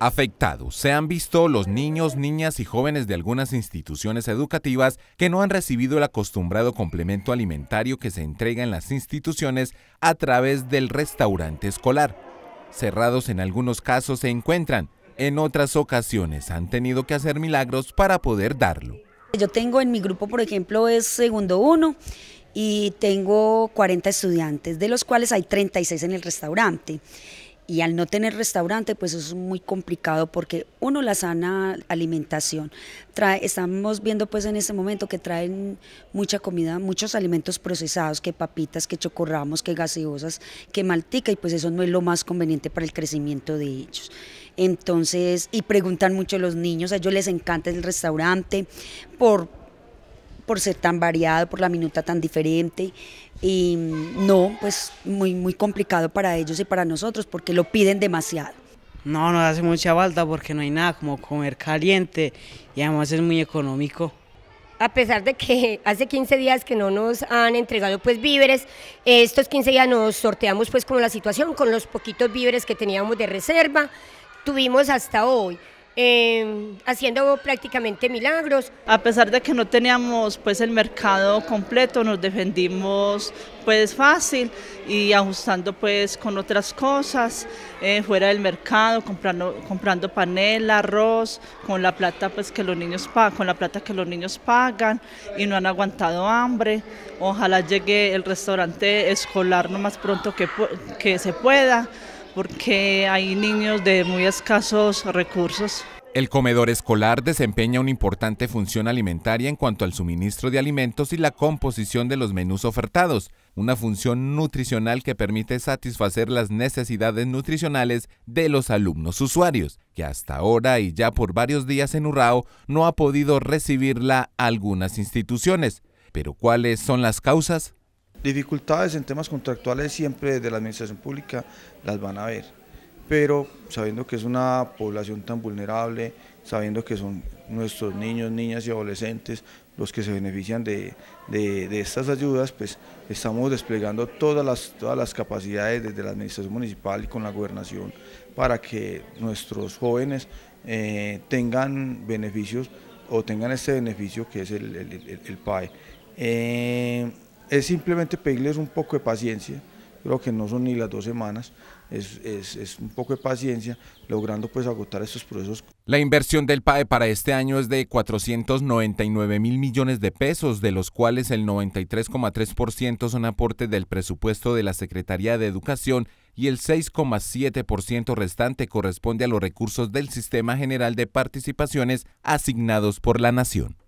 Afectados se han visto los niños, niñas y jóvenes de algunas instituciones educativas que no han recibido el acostumbrado complemento alimentario que se entrega en las instituciones a través del restaurante escolar. Cerrados en algunos casos se encuentran, en otras ocasiones han tenido que hacer milagros para poder darlo. Yo tengo en mi grupo, por ejemplo, es segundo uno y tengo 40 estudiantes, de los cuales hay 36 en el restaurante y al no tener restaurante, pues es muy complicado porque uno la sana alimentación. estamos viendo pues en este momento que traen mucha comida, muchos alimentos procesados, que papitas, que chocorramos, que gaseosas, que maltica y pues eso no es lo más conveniente para el crecimiento de ellos. Entonces, y preguntan mucho los niños, a ellos les encanta el restaurante por por ser tan variado, por la minuta tan diferente. Y mm, no, pues muy, muy complicado para ellos y para nosotros porque lo piden demasiado. No, nos hace mucha falta porque no hay nada como comer caliente y además es muy económico a pesar de que hace 15 días que no nos han entregado pues víveres, estos 15 días nos sorteamos pues como la situación con los poquitos víveres que teníamos de reserva, tuvimos hasta hoy Em, haciendo prácticamente milagros. A pesar de que no teníamos pues el mercado completo, nos defendimos pues fácil y ajustando pues con otras cosas eh, fuera del mercado, comprando, comprando arroz, con la plata pues que los niños con la plata que los niños pagan y no han aguantado hambre. Ojalá llegue el restaurante escolar lo más pronto que, que se pueda porque hay niños de muy escasos recursos. El comedor escolar desempeña una importante función alimentaria en cuanto al suministro de alimentos y la composición de los menús ofertados, una función nutricional que permite satisfacer las necesidades nutricionales de los alumnos usuarios, que hasta ahora y ya por varios días en Urrao no ha podido recibirla algunas instituciones. Pero ¿cuáles son las causas? Dificultades en temas contractuales siempre desde la administración pública las van a ver, pero sabiendo que es una población tan vulnerable, sabiendo que son nuestros niños, niñas y adolescentes los que se benefician de, estas ayudas, pues estamos desplegando todas las, todas las capacidades desde la administración municipal y con la gobernación para que nuestros jóvenes eh, tengan beneficios o tengan este beneficio que es el, el, el, PAE. Eh, es simplemente pedirles un poco de paciencia, creo que no son ni las dos semanas, es, un poco de paciencia, logrando pues agotar estos procesos. La inversión del PAE para este año es de 499 mil millones de pesos, de los cuales el 93,3% son aportes del presupuesto de la Secretaría de Educación y el 6,7% restante corresponde a los recursos del Sistema General de Participaciones asignados por la Nación.